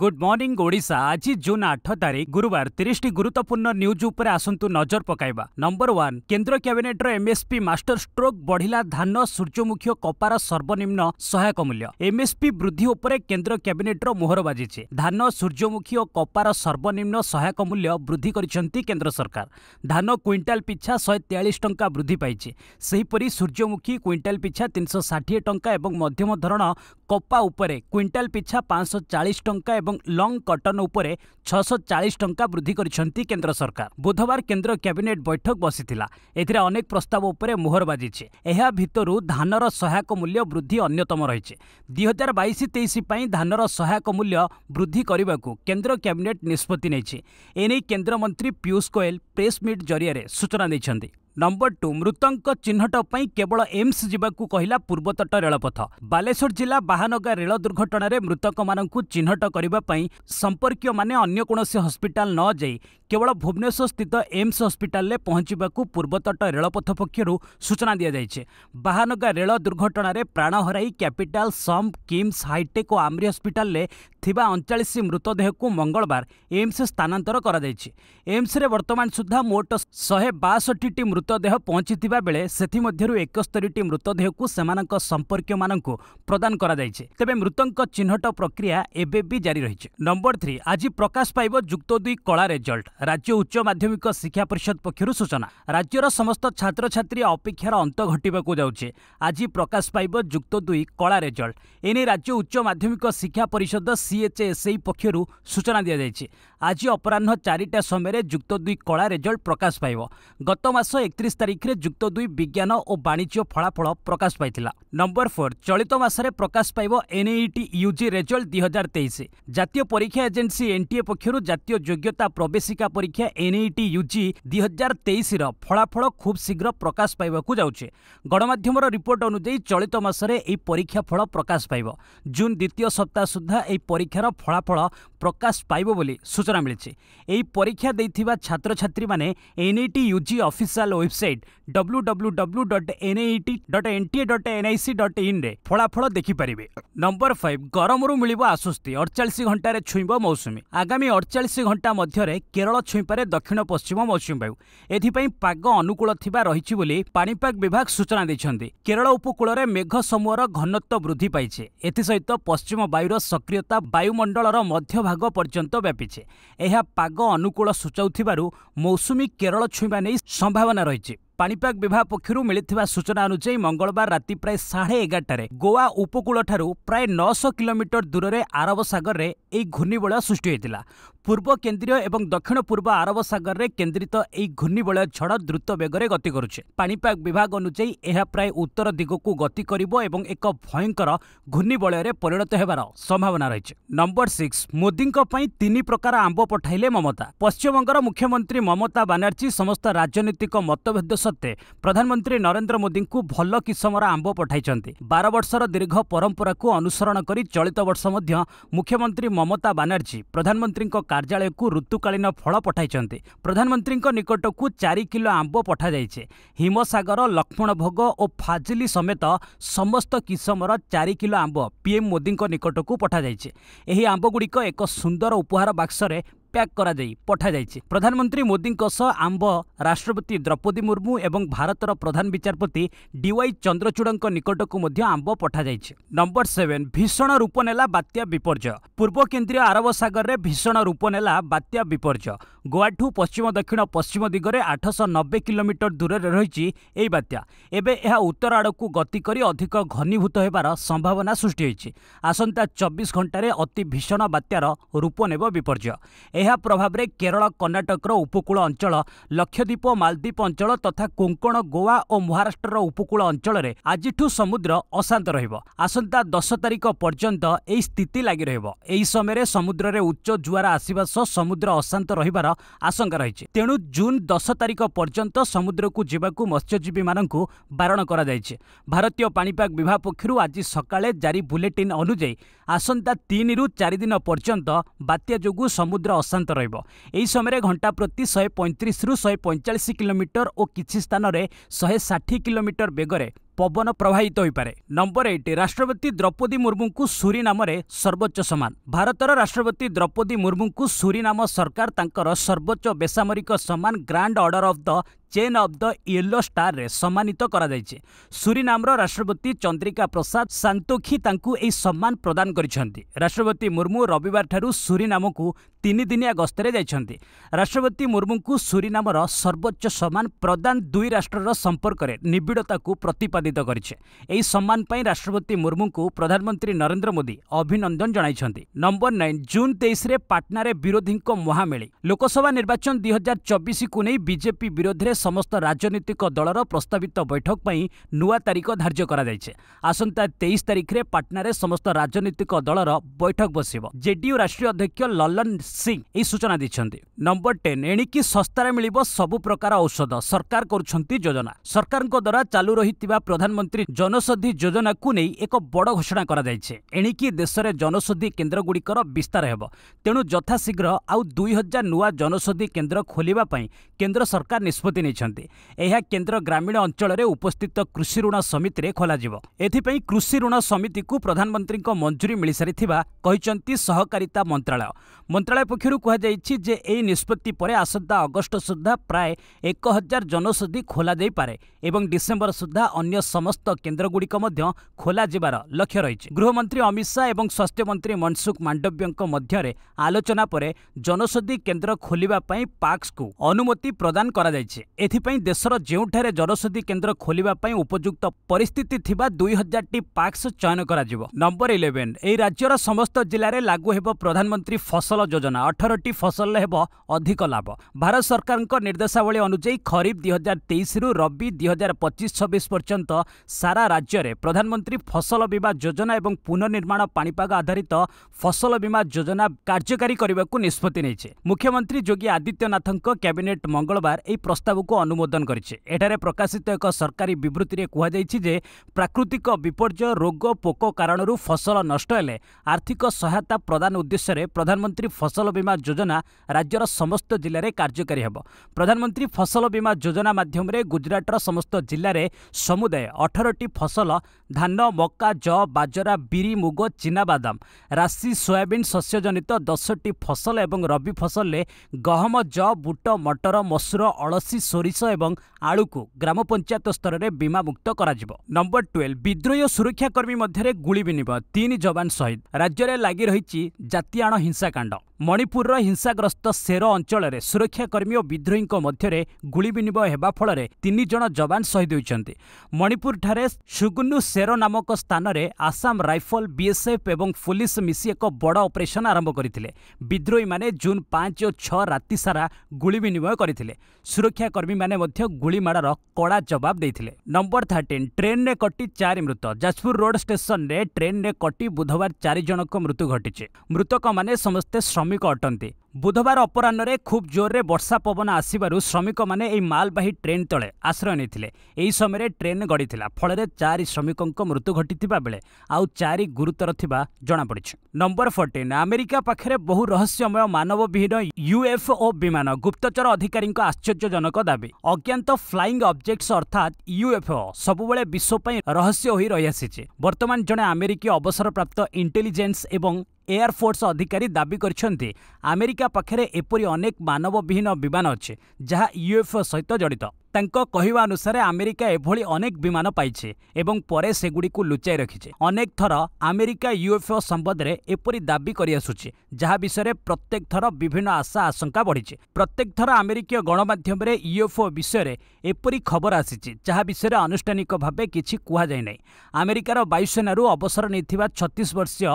good morning Odisha ଆଜି June ଆଠ ତାରିଖ ଗୁରୁବାର ତିରିଶଟି ଗୁରୁତ୍ୱପୂର୍ଣ୍ଣ ନ୍ୟୁଜ୍ ଉପରେ ଆସନ୍ତୁ ନଜର ପକାଇବା ନମ୍ବର ୱାନ୍ କେନ୍ଦ୍ର କ୍ୟାବିନେଟ୍ର ଏମ୍ଏସ୍ପି ମାଷ୍ଟର ଷ୍ଟ୍ରୋକ୍ ବଢ଼ିଲା ଧାନ ସୂର୍ଯ୍ୟମୁଖୀ କପାର ସର୍ବନିମ୍ନ ସହାୟକ ମୂଲ୍ୟ ଏମ୍ଏସ୍ପି ବୃଦ୍ଧି ଉପରେ କେନ୍ଦ୍ର କ୍ୟାବିନେଟ୍ର ମୋହର ବାଜିଛି ଧାନ ସୂର୍ଯ୍ୟମୁଖୀ ଓ କପାର ସର୍ବନିମ୍ନ ସହାୟକ ମୂଲ୍ୟ ବୃଦ୍ଧି କରିଛନ୍ତି କେନ୍ଦ୍ର ସରକାର ଧାନ କ୍ୱିଣ୍ଟାଲ ପିଛା ଶହେ ତେୟାଳିଶ ଟଙ୍କା ବୃଦ୍ଧି ପାଇଛି ସେହିପରି ସୂର୍ଯ୍ୟମୁଖୀ କ୍ୱିଣ୍ଟାଲ ପିଛା ତିନିଶହ ଷାଠିଏ ଟଙ୍କା ଏବଂ ମଧ୍ୟମ ଧରଣ କପା ଉପରେ କ୍ୱିଣ୍ଟାଲ ପିଛା ପାଞ୍ଚଶହ ଚାଳିଶ ଟଙ୍କା ଏବଂ ଲଙ୍ଗ୍ କଟନ୍ ଉପରେ ଛଅଶହ ଚାଳିଶ ଟଙ୍କା ବୃଦ୍ଧି କରିଛନ୍ତି କେନ୍ଦ୍ର ସରକାର ବୁଧବାର କେନ୍ଦ୍ର କ୍ୟାବିନେଟ୍ ବୈଠକ ବସିଥିଲା ଏଥିରେ ଅନେକ ପ୍ରସ୍ତାବ ଉପରେ ମୋହର ବାଜିଛି ଏହା ଭିତରୁ ଧାନର ସହାୟକ ମୂଲ୍ୟ ବୃଦ୍ଧି ଅନ୍ୟତମ ରହିଛି ଦୁଇ ହଜାର ବାଇଶ ତେଇଶ ପାଇଁ ଧାନର ସହାୟକ ମୂଲ୍ୟ ବୃଦ୍ଧି କରିବାକୁ କେନ୍ଦ୍ର କ୍ୟାବିନେଟ୍ ନିଷ୍ପତ୍ତି ନେଇଛି ଏନେଇ କେନ୍ଦ୍ରମନ୍ତ୍ରୀ ପିୟୁଷ ଗୋଏଲ ପ୍ରେସ୍ ମିଟ୍ ଜରିଆରେ ସୂଚନା ଦେଇଛନ୍ତି ନମ୍ବର ଟୁ ମୃତଙ୍କ ଚିହ୍ନଟ ପାଇଁ କେବଳ ଏମ୍ସ ଯିବାକୁ କହିଲା ପୂର୍ବତଟ ରେଳପଥ ବାଲେଶ୍ୱର ଜିଲ୍ଲା ବାହାନଗା ରେଳ ଦୁର୍ଘଟଣାରେ ମୃତକମାନଙ୍କୁ ଚିହ୍ନଟ କରିବା ପାଇଁ ସମ୍ପର୍କୀୟମାନେ ଅନ୍ୟ କୌଣସି ହସ୍ପିଟାଲ ନ ଯାଇ କେବଳ ଭୁବନେଶ୍ୱରସ୍ଥିତ ଏମ୍ସ ହସ୍ପିଟାଲରେ ପହଞ୍ଚିବାକୁ ପୂର୍ବତଟ ରେଳପଥ ପକ୍ଷରୁ ସୂଚନା ଦିଆଯାଇଛି ବାହାନଗା ରେଳ ଦୁର୍ଘଟଣାରେ ପ୍ରାଣ ହରାଇ କ୍ୟାପିଟାଲ ସମ୍ କିମ୍ସ ହାଇଟେକ୍ ଓ ଆମ୍ରି ହସ୍ପିଟାଲରେ ଥିବା ଅଣଚାଳିଶ ମୃତଦେହକୁ ମଙ୍ଗଳବାର ଏମ୍ସ ସ୍ଥାନାନ୍ତର କରାଯାଇଛି ଏମ୍ସରେ ବର୍ତ୍ତମାନ ସୁଦ୍ଧା ମୋଟ ଶହେ ବାଷଠିଟି ମୃତ ମୃତଦେହ ପହଞ୍ଚିଥିବା ବେଳେ ସେଥିମଧ୍ୟରୁ ଏକସ୍ତରୀଟି ମୃତଦେହକୁ ସେମାନଙ୍କ ସମ୍ପର୍କୀୟମାନଙ୍କୁ ପ୍ରଦାନ କରାଯାଇଛି ତେବେ ମୃତଙ୍କ ଚିହ୍ନଟ ପ୍ରକ୍ରିୟା ଏବେ ବି ଜାରି ରହିଛି ନମ୍ବର ଥ୍ରୀ ଆଜି ପ୍ରକାଶ ପାଇବ ଯୁକ୍ତ ଦୁଇ କଳା ରେଜଲ୍ଟ ରାଜ୍ୟ ଉଚ୍ଚ ମାଧ୍ୟମିକ ଶିକ୍ଷା ପରିଷଦ ପକ୍ଷରୁ ସୂଚନା ରାଜ୍ୟର ସମସ୍ତ ଛାତ୍ରଛାତ୍ରୀ ଅପେକ୍ଷାର ଅନ୍ତ ଘଟିବାକୁ ଯାଉଛି ଆଜି ପ୍ରକାଶ ପାଇବ ଯୁକ୍ତ ଦୁଇ କଳା ରେଜଲ୍ଟ ଏନେଇ ରାଜ୍ୟ ଉଚ୍ଚ ମାଧ୍ୟମିକ ଶିକ୍ଷା ପରିଷଦ ସିଏଚ୍ଏସ୍ଆଇ ପକ୍ଷରୁ ସୂଚନା ଦିଆଯାଇଛି আজ অপরাহ চারিটা সময় যুক্ত দুই কলা রেজল্ট প্রকাশ পাইব গত মাস একত্রিশ তারিখে যুক্ত দুই বিজ্ঞান ও বাণিজ্য ফলাফল প্রকাশ পাই নম্বর ফোর চলিত মাসে প্রকাশ পাইব এনএইটি ইউজি রেজল্ট দুই হাজার তেইশ জাতীয় পরীক্ষা এজেন্সি এনটিএ পক্ষ জাতীয় যোগ্যতা প্রবেশিকা পরীক্ষা এনএইটি ইউজি দুই হাজার তেইশর ফলাফল খুব শীঘ্র প্রকাশ পাইবাকু যাচ্ছে গণমাধ্যমর রিপোর্ট অনুযায়ী চলিত মাসে এই পরীক্ষা ফল প্রকাশ পাইব জুন দ্বিতীয় সপ্তাহ সুদ্ধা এই পরীক্ষার ফলাফল প্রকাশ পাইব বলে সূচনা ସୂଚନା ମିଳିଛି ଏହି ପରୀକ୍ଷା ଦେଇଥିବା ଛାତ୍ରଛାତ୍ରୀ ମାନେ NIT UG official website W W W dot NIT dot NTA dot NIC dot ଇନ୍ରେ ଫଳାଫଳ ଦେଖିପାରିବେ ନମ୍ବର ଫାଇଭ ଗରମରୁ ମିଳିବ ଆଶ୍ୱସ୍ତି ଅଡ଼ଚାଳିଶ ଘଣ୍ଟାରେ ଛୁଇଁବ ମୌସୁମୀ ଆଗାମୀ ଅଡ଼ଚାଳିଶ ଘଣ୍ଟା ମଧ୍ୟରେ କେରଳ ଛୁଇଁପାରେ ଦକ୍ଷିଣ ପଶ୍ଚିମ ମୌସୁମୀ ବାୟୁ ଏଥିପାଇଁ ପାଗ ଅନୁକୂଳ ଥିବା ରହିଛି ବୋଲି ପାଣିପାଗ ବିଭାଗ ସୂଚନା ଦେଇଛନ୍ତି କେରଳ ଉପକୂଳରେ ମେଘ ସମୂହର ଘନତ୍ୱ ବୃଦ୍ଧି ପାଇଛି ଏଥିସହିତ ପଶ୍ଚିମ ବାୟୁର ସକ୍ରିୟତା ବାୟୁମଣ୍ଡଳର ମଧ୍ୟ ଭାଗ ପର୍ଯ୍ୟନ୍ତ ବ୍ୟାପିଛି ଏହା ପାଗ ଅନୁକୂଳ ସୂଚାଉଥିବାରୁ ମୌସୁମୀ କେରଳ ଛୁଇଁବା ନେଇ ସମ୍ଭାବନା ରହିଛି ପାଣିପାଗ ବିଭାଗ ପକ୍ଷରୁ ମିଳିଥିବା ସୂଚନା ଅନୁଯାୟୀ ମଙ୍ଗଳବାର ରାତି ପ୍ରାୟ ସାଢ଼େ ଏଗାରଟାରେ ଗୋଆ ଉପକୂଳଠାରୁ ପ୍ରାୟ ନଅଶହ କିଲୋମିଟର ଦୂରରେ ଆରବ ସାଗରରେ ଏହି ଘୂର୍ଣ୍ଣିବଳୟ ସୃଷ୍ଟି ହୋଇଥିଲା ପୂର୍ବ କେନ୍ଦ୍ରୀୟ ଏବଂ ଦକ୍ଷିଣ ପୂର୍ବ ଆରବ ସାଗରରେ କେନ୍ଦ୍ରିତ ଏହି ଘୂର୍ଣ୍ଣିବଳୟ ଝଡ଼ ଦ୍ରୁତ ବେଗରେ ଗତି କରୁଛି ପାଣିପାଗ ବିଭାଗ ଅନୁଯାୟୀ ଏହା ପ୍ରାୟ ଉତ୍ତର ଦିଗକୁ ଗତି କରିବ ଏବଂ ଏକ ଭୟଙ୍କର ଘୂର୍ଣ୍ଣିବଳୟରେ ପରିଣତ ହେବାର ସମ୍ଭାବନା ରହିଛି ନମ୍ବର ସିକ୍ସ ମୋଦିଙ୍କ ପାଇଁ ତିନି ପ୍ରକାର ଆମ୍ବ ପଠାଇଲେ ମମତା ପଶ୍ଚିମବଙ୍ଗର ମୁଖ୍ୟମନ୍ତ୍ରୀ ମମତା ବାନାର୍ଜୀ ସମସ୍ତ ରାଜନୈତିକ ମତଭେଦ ସତ୍ତ୍ୱେ ପ୍ରଧାନମନ୍ତ୍ରୀ ନରେନ୍ଦ୍ର ମୋଦିଙ୍କୁ ଭଲ କିସମର ଆମ୍ବ ପଠାଇଛନ୍ତି ବାର ବର୍ଷର ଦୀର୍ଘ ପରମ୍ପରାକୁ ଅନୁସରଣ କରି ଚଳିତ ବର୍ଷ ମଧ୍ୟ ମୁଖ୍ୟମନ୍ତ୍ରୀ ମମତା ବାନାର୍ଜୀ ପ୍ରଧାନମନ୍ତ୍ରୀଙ୍କ କାର୍ଯ୍ୟାଳୟକୁ ଋତୁକାଳୀନ ଫଳ ପଠାଇଛନ୍ତି ପ୍ରଧାନମନ୍ତ୍ରୀଙ୍କ ନିକଟକୁ ଚାରି କିଲୋ ଆମ୍ବ ପଠାଯାଇଛି ହିମସାଗର ଲକ୍ଷ୍ମଣଭୋଗ ଓ ଫାଜିଲି ସମେତ ସମସ୍ତ କିସମର ଚାରି କିଲୋ ଆମ୍ବ ପିଏମ୍ ମୋଦିଙ୍କ ନିକଟକୁ ପଠାଯାଇଛି ଏହି ଆମ୍ବଗୁଡ଼ିକ ଏକ ସୁନ୍ଦର ଉପହାର ବାକ୍ସରେ ପ୍ୟାକ୍ କରାଯାଇ ପଠାଯାଇଛି ପ୍ରଧାନମନ୍ତ୍ରୀ ମୋଦିଙ୍କ ସହ ଆମ୍ବ ରାଷ୍ଟ୍ରପତି ଦ୍ରୌପଦୀ ମୁର୍ମୁ ଏବଂ ଭାରତର ପ୍ରଧାନ ବିଚାରପତି ଡିୱାଇ ଚନ୍ଦ୍ରଚୂଡ଼ଙ୍କ ନିକଟକୁ ମଧ୍ୟ ଆମ୍ବ ପଠାଯାଇଛି ନମ୍ବର ସେଭେନ୍ ଭୀଷଣ ରୂପ ନେଲା ବାତ୍ୟା ବିପର୍ଯ୍ୟୟ ପୂର୍ବ କେନ୍ଦ୍ରୀୟ ଆରବ ସାଗରରେ ଭୀଷଣ ରୂପ ନେଲା ବାତ୍ୟା ବିପର୍ଯ୍ୟୟ ଗୋଆଠୁ ପଶ୍ଚିମ ଦକ୍ଷିଣ ପଶ୍ଚିମ ଦିଗରେ ଆଠଶହ ନବେ କିଲୋମିଟର ଦୂରରେ ରହିଛି ଏହି ବାତ୍ୟା ଏବେ ଏହା ଉତ୍ତର ଆଡ଼କୁ ଗତି କରି ଅଧିକ ଘନୀଭୂତ ହେବାର ସମ୍ଭାବନା ସୃଷ୍ଟି ହୋଇଛି ଆସନ୍ତା ଚବିଶ ଘଣ୍ଟାରେ ଅତି ଭୀଷଣ ବାତ୍ୟାର ରୂପ ନେବ ବିପର୍ଯ୍ୟୟ ଏହା ପ୍ରଭାବରେ କେରଳ କର୍ଣ୍ଣାଟକର ଉପକୂଳ ଅଞ୍ଚଳ ଲକ୍ଷଦ୍ୱୀପ ମାଲଦ୍ୱୀପ ଅଞ୍ଚଳ ତଥା କୋଙ୍କଣ ଗୋଆ ଓ ମହାରାଷ୍ଟ୍ରର ଉପକୂଳ ଅଞ୍ଚଳରେ ଆଜିଠୁ ସମୁଦ୍ର ଅଶାନ୍ତ ରହିବ ଆସନ୍ତା ଦଶ ତାରିଖ ପର୍ଯ୍ୟନ୍ତ ଏହି ସ୍ଥିତି ଲାଗି ରହିବ ଏହି ସମୟରେ ସମୁଦ୍ରରେ ଉଚ୍ଚ ଜୁଆର ଆସିବା ସହ ସମୁଦ୍ର ଅଶାନ୍ତ ରହିବାର ଆଶଙ୍କା ରହିଛି ତେଣୁ ଜୁନ୍ ଦଶ ତାରିଖ ପର୍ଯ୍ୟନ୍ତ ସମୁଦ୍ରକୁ ଯିବାକୁ ମତ୍ସ୍ୟଜୀବୀମାନଙ୍କୁ ବାରଣ କରାଯାଇଛି ଭାରତୀୟ ପାଣିପାଗ ବିଭାଗ ପକ୍ଷରୁ ଆଜି ସକାଳେ ଜାରି ବୁଲେଟିନ୍ ଅନୁଯାୟୀ ଆସନ୍ତା ତିନିରୁ ଚାରିଦିନ ପର୍ଯ୍ୟନ୍ତ ବାତ୍ୟା ଯୋଗୁଁ ସମୁଦ୍ର ଅଶାନ୍ତ ରହିବ ଏହି ସମୟରେ ଘଣ୍ଟା ପ୍ରତି ଶହେ ପଇଁତିରିଶରୁ ଶହେ ପଇଁଚାଳିଶ କିଲୋମିଟର ଓ କିଛି ସ୍ଥାନରେ ଶହେ ଷାଠିଏ କିଲୋମିଟର ବେଗରେ ପବନ ପ୍ରବାହିତ ହୋଇପାରେ ନମ୍ବର ଏଇଟ୍ ରାଷ୍ଟ୍ରପତି ଦ୍ରୌପଦୀ ମୁର୍ମୁଙ୍କୁ ସୁରୀ ନାମରେ ସର୍ବୋଚ୍ଚ ସମ୍ମାନ ଭାରତର ରାଷ୍ଟ୍ରପତି ଦ୍ରୌପଦୀ ମୁର୍ମୁଙ୍କୁ ସୁରୀ ନାମ ସରକାର ତାଙ୍କର ସର୍ବୋଚ୍ଚ ବେସାମରିକ ସମ୍ମାନ grand order of the chain of the yellow স্টারে সম্মানিত করা যাইছে সুরিনামর রাষ্ট্রপতি চন্দ্রিকা প্রসাদ সান্তোখি তাঁকু এই সম্মান প্রদান করেছেন রাষ্ট্রপতি মুর্মু রবিবার ঠার সুরিনামকু তিনিদিনিয়া গস্তরে যাইছেন রাষ্ট্রপতি মুর্মুঙ্কু সুরিনামর সর্বোচ্চ সম্মান প্রদান দুই রাষ্ট্রর সম্পর্কের নিবিড়তাকু প্রতিপাদিত করেছে এই সম্মান পাই রাষ্ট্রপতি মুর্মুঙ্কু প্রধানমন্ত্রী নরেন্দ্র মোদী অভিনন্দন জনাইছেন নম্বর নাইন জুন তেইশে পাটনার বিরোধী মহামেলি লোকসভা নির্বাচন দুই হাজার চবিশকু নেই বিজেপি বিরোধে ସମସ୍ତ ରାଜନୈତିକ ଦଳର ପ୍ରସ୍ତାବିତ ବୈଠକ ପାଇଁ ନୂଆ ତାରିଖ ଧାର୍ଯ୍ୟ କରାଯାଇଛି ଆସନ୍ତା ତେଇଶ ତାରିଖରେ ପାଟନାରେ ସମସ୍ତ ରାଜନୈତିକ ଦଳର ବୈଠକ ବସିବ ଜେଡିୟୁ ରାଷ୍ଟ୍ରୀୟ ଅଧ୍ୟକ୍ଷ ଲଲନ ସିଂ ଏହି ସୂଚନା ଦେଇଛନ୍ତି ନମ୍ବର ଟେନ୍ ଏଣିକି ଶସ୍ତାରେ ମିଳିବ ସବୁ ପ୍ରକାର ଔଷଧ ସରକାର କରୁଛନ୍ତି ଯୋଜନା ସରକାରଙ୍କ ଦ୍ୱାରା ଚାଲୁ ରହିଥିବା ପ୍ରଧାନମନ୍ତ୍ରୀ ଜନୌଷଧି ଯୋଜନାକୁ ନେଇ ଏକ ବଡ଼ ଘୋଷଣା କରାଯାଇଛି ଏଣିକି ଦେଶରେ ଜନୌଷଧି କେନ୍ଦ୍ରଗୁଡ଼ିକର ବିସ୍ତାର ହେବ ତେଣୁ ଯଥାଶୀଘ୍ର ଆଉ ଦୁଇ ହଜାର ନୂଆ ଜନୌଷଧି କେନ୍ଦ୍ର ଖୋଲିବା ପାଇଁ କେନ୍ଦ୍ର ସରକାର ନିଷ୍ପତ୍ତି ନେଇଛନ୍ତି ଏହା କେନ୍ଦ୍ର ଗ୍ରାମୀଣ ଅଞ୍ଚଳରେ ଉପସ୍ଥିତ କୃଷି ଋଣ ସମିତିରେ ଖୋଲାଯିବ ଏଥିପାଇଁ କୃଷି ଋଣ ସମିତିକୁ ପ୍ରଧାନମନ୍ତ୍ରୀଙ୍କ ମଞ୍ଜୁରୀ ମିଳିସାରିଥିବା କହିଛନ୍ତି ସହକାରିତା ମନ୍ତ୍ରଣାଳୟ ମନ୍ତ୍ରଣାଳୟ ପକ୍ଷରୁ କୁହାଯାଇଛି ଯେ ଏହି ନିଷ୍ପତ୍ତି ପରେ ଆସନ୍ତା ଅଗଷ୍ଟ ସୁଦ୍ଧା ପ୍ରାୟ ଏକ ହଜାର ଜନୌଷଧି ଖୋଲାଯାଇପାରେ ଏବଂ ଡିସେମ୍ବର ସୁଦ୍ଧା ଅନ୍ୟ ସମସ୍ତ କେନ୍ଦ୍ରଗୁଡ଼ିକ ମଧ୍ୟ ଖୋଲାଯିବାର ଲକ୍ଷ୍ୟ ରହିଛି ଗୃହମନ୍ତ୍ରୀ ଅମିତ ଶାହା ଏବଂ ସ୍ୱାସ୍ଥ୍ୟମନ୍ତ୍ରୀ ମନସୁଖ ମାଣ୍ଡବ୍ୟଙ୍କ ମଧ୍ୟରେ ଆଲୋଚନା ପରେ ଜନୌଷଧି କେନ୍ଦ୍ର ଖୋଲିବା ପାଇଁ ପାକ୍ସକୁ ଅନୁମତି ପ୍ରଦାନ କରାଯାଇଛି ଏଥିପାଇଁ ଦେଶର ଯେଉଁଠାରେ ଜନୌଷଧି କେନ୍ଦ୍ର ଖୋଲିବା ପାଇଁ ଉପଯୁକ୍ତ ପରିସ୍ଥିତି ଥିବା ଦୁଇ ହଜାରଟି ପାକ୍ସ ଚୟନ କରାଯିବ ନମ୍ବର ଇଲେଭେନ୍ ଏହି ରାଜ୍ୟର ସମସ୍ତ ଜିଲ୍ଲାରେ ଲାଗୁ ହେବ ପ୍ରଧାନମନ୍ତ୍ରୀ ଫସଲ ଯୋଜନା ଅଠରଟି ଫସଲ ହେବ ଅଧିକ ଲାଭ ଭାରତ ସରକାରଙ୍କ ନିର୍ଦ୍ଦେଶାବଳୀ ଅନୁଯାୟୀ ଖରିଫ୍ ଦୁଇ ହଜାର ତେଇଶରୁ ରବି ହଜାର ପଚିଶ ଛବିଶ ପର୍ଯ୍ୟନ୍ତ ସାରା ରାଜ୍ୟରେ ପ୍ରଧାନମନ୍ତ୍ରୀ ଫସଲ ବୀମା ଯୋଜନା ଏବଂ ପୁନଃନିର୍ମାଣ ପାଣିପାଗ ଆଧାରିତ ଫସଲ ବୀମା ଯୋଜନା କାର୍ଯ୍ୟକାରୀ କରିବାକୁ ନିଷ୍ପତ୍ତି ନେଇଛି ମୁଖ୍ୟମନ୍ତ୍ରୀ ଯୋଗୀ ଆଦିତ୍ୟନାଥଙ୍କ କ୍ୟାବିନେଟ୍ ମଙ୍ଗଳବାର ଏହି ପ୍ରସ୍ତାବକୁ ଅନୁମୋଦନ କରିଛି ଏଠାରେ ପ୍ରକାଶିତ ଏକ ସରକାରୀ ବିବୃତ୍ତିରେ କୁହାଯାଇଛି ଯେ ପ୍ରାକୃତିକ ବିପର୍ଯ୍ୟୟ ରୋଗ ପୋକ କାରଣରୁ ଫସଲ ନଷ୍ଟ ହେଲେ ଆର୍ଥିକ ସହାୟତା ପ୍ରଦାନ ଉଦ୍ଦେଶ୍ୟରେ ପ୍ରଧାନମନ୍ତ୍ରୀ ଫସଲ ବୀମା ଯୋଜନା ରାଜ୍ୟର ସମସ୍ତ ଜିଲ୍ଲାରେ କାର୍ଯ୍ୟକାରୀ ହେବ ପ୍ରଧାନମନ୍ତ୍ରୀ ଫସଲ ବୀମା ଯୋଜନା ମାଧ୍ୟମରେ ଗୁଜରାଟର ସମ ସମସ୍ତ ଜିଲ୍ଲାରେ ସମୁଦାୟ ଅଠରଟି ଫସଲ ଧାନ ମକା ଜ ବାଜରା ବିରି ମୁଗ ଚିନାବାଦାମ ରାଶି ସୋୟାବିନ୍ ଶସ୍ୟଜନିତ ଦଶଟି ଫସଲ ଏବଂ ରବି ଫସଲରେ ଗହମ ଜ ବୁଟ ମଟର ମସୁର ଅଳସୀ ସୋରିଷ ଏବଂ ଆଳୁକୁ ଗ୍ରାମ ପଞ୍ଚାୟତ ସ୍ତରରେ ବୀମାମୁକ୍ତ କରାଯିବ ନମ୍ବର ଟୁଏଲ୍ଭ ବିଦ୍ରୋହୀ ଓ ସୁରକ୍ଷାକର୍ମୀ ମଧ୍ୟରେ ଗୁଳି ବିନିମୟ ତିନି ଯବାନ ସହିଦ ରାଜ୍ୟରେ ଲାଗି ରହିଛି ଜାତିଆଣ ହିଂସାକାଣ୍ଡ ମଣିପୁରର ହିଂସାଗ୍ରସ୍ତ ସେର ଅଞ୍ଚଳରେ ସୁରକ୍ଷାକର୍ମୀ ଓ ବିଦ୍ରୋହୀଙ୍କ ମଧ୍ୟରେ ଗୁଳି ବିନିମୟ ହେବା ଫଳରେ ତିନି ଜଣ ଯବାନ ଶହୀଦ ହୋଇଛନ୍ତି ମଣିପୁରଠାରେ ସୁଗୁନୁ ସେର ନାମକ ସ୍ଥାନରେ ଆସାମ ରାଇଫଲ ବିଏସ୍ଏଫ୍ ଏବଂ ପୋଲିସ ମିଶି ଏକ ବଡ଼ ଅପରେସନ୍ ଆରମ୍ଭ କରିଥିଲେ ବିଦ୍ରୋହୀମାନେ ଜୁନ୍ ପାଞ୍ଚ ଓ ଛଅ ରାତି ସାରା ଗୁଳି ବିନିମୟ କରିଥିଲେ ସୁରକ୍ଷାକର୍ମୀମାନେ ମଧ୍ୟ ଗୁଳିମାଡ଼ର କଡ଼ା ଜବାବ ଦେଇଥିଲେ ନମ୍ବର ଥାର୍ଟିନ୍ ଟ୍ରେନ୍ରେ କଟି ଚାରି ମୃତ ଯାଜପୁର ରୋଡ୍ ଷ୍ଟେସନରେ ଟ୍ରେନ୍ରେ କଟି ବୁଧବାର ଚାରି ଜଣଙ୍କ ମୃତ୍ୟୁ ଘଟିଛି ମୃତକମାନେ ସମସ୍ତେ ଶ୍ରମିକ ଶ୍ରମିକ ଅଟନ୍ତି ବୁଧବାର ଅପରାହ୍ନରେ ଖୁବ୍ ଜୋରରେ ବର୍ଷା ପବନ ଆସିବାରୁ ଶ୍ରମିକମାନେ ଏହି ମାଲବାହୀ ଟ୍ରେନ୍ ତଳେ ଆଶ୍ରୟ ନେଇଥିଲେ ଏହି ସମୟରେ ଟ୍ରେନ୍ ଗଡ଼ିଥିଲା ଫଳରେ ଚାରି ଶ୍ରମିକଙ୍କ ମୃତ୍ୟୁ ଘଟିଥିବା ବେଳେ ଆଉ ଚାରି ଗୁରୁତର ଥିବା ଜଣାପଡ଼ିଛି ନମ୍ବର ଫୋର୍ଟିନ୍ ଆମେରିକା ପାଖରେ ବହୁ ରହସ୍ୟମୟ ମାନବବିହୀନ ୟୁଏଫ୍ଓ ବିମାନ ଗୁପ୍ତଚର ଅଧିକାରୀଙ୍କ ଆଶ୍ଚର୍ଯ୍ୟଜନକ ଦାବି ଅଜ୍ଞାତ ଫ୍ଲାଇଂ ଅବଜେକ୍ଟସ୍ ଅର୍ଥାତ୍ ୟୁଏଫ୍ଓ ସବୁବେଳେ ବିଶ୍ୱ ପାଇଁ ରହସ୍ୟ ହୋଇ ରହିଆସିଛି ବର୍ତ୍ତମାନ ଜଣେ ଆମେରିକୀୟ ଅବସରପ୍ରାପ୍ତ ଇଣ୍ଟେଲିଜେନ୍ସ ଏବଂ ଏୟାରଫୋର୍ସ ଅଧିକାରୀ ଦାବି କରିଛନ୍ତି ଆମେରିକା ପାଖରେ ଏପରି ଅନେକ ମାନବବିହୀନ ବିମାନ ଅଛି ଯାହା ୟୁଏଫ୍ଓ ସହିତ ଜଡ଼ିତ ତାଙ୍କ କହିବା ଅନୁସାରେ ଆମେରିକା ଏଭଳି ଅନେକ ବିମାନ ପାଇଛି ଏବଂ ପରେ ସେଗୁଡ଼ିକୁ ଲୁଚାଇ ରଖିଛି ଅନେକ ଥର ଆମେରିକା ୟୁଏଫ୍ଓ ସମ୍ବନ୍ଧରେ ଏପରି ଦାବି କରିଆସୁଛି ଯାହା ବିଷୟରେ ପ୍ରତ୍ୟେକ ଥର ବିଭିନ୍ନ ଆଶା ଆଶଙ୍କା ବଢ଼ିଛି ପ୍ରତ୍ୟେକ ଥର ଆମେରିକୀୟ ଗଣମାଧ୍ୟମରେ ୟୁଏଫ୍ଓ ବିଷୟରେ ଏପରି ଖବର ଆସିଛି ଯାହା ବିଷୟରେ ଆନୁଷ୍ଠାନିକ ଭାବେ କିଛି କୁହାଯାଇ ନାହିଁ ଆମେରିକାର ବାୟୁସେନାରୁ ଅବସର ନେଇଥିବା ଛତିଶ ବର୍ଷୀୟ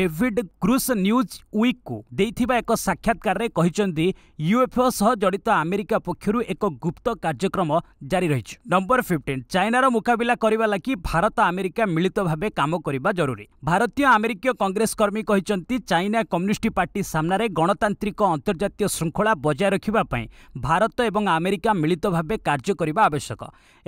ଡେଭିଡ୍ କ୍ରୁସ୍ ନ୍ୟୁଜ୍ ୱିକ୍କୁ ଦେଇଥିବା ଏକ ସାକ୍ଷାତକାରରେ କହିଛନ୍ତି ୟୁଏଫ୍ଓ ସହ ଜଡ଼ିତ ଆମେରିକା ପକ୍ଷରୁ ଏକ ଗୁପ୍ତ କାର୍ଯ୍ୟକ୍ରମ କାର୍ଯ୍ୟକ୍ରମ ଜାରି ରହିଛି ନମ୍ବର ଫିଫ୍ଟିନ୍ ଚାଇନାର ମୁକାବିଲା କରିବା ଲାଗି ଭାରତ ଆମେରିକା ମିଳିତ ଭାବେ କାମ କରିବା ଜରୁରୀ ଭାରତୀୟ ଆମେରିକୀୟ କଂଗ୍ରେସ କର୍ମୀ କହିଛନ୍ତି ଚାଇନା କମ୍ୟୁନିଷ୍ଟ ପାର୍ଟି ସାମ୍ନାରେ ଗଣତାନ୍ତ୍ରିକ ଅନ୍ତର୍ଜାତୀୟ ଶୃଙ୍ଖଳା ବଜାୟ ରଖିବା ପାଇଁ ଭାରତ ଏବଂ ଆମେରିକା ମିଳିତ ଭାବେ କାର୍ଯ୍ୟ କରିବା ଆବଶ୍ୟକ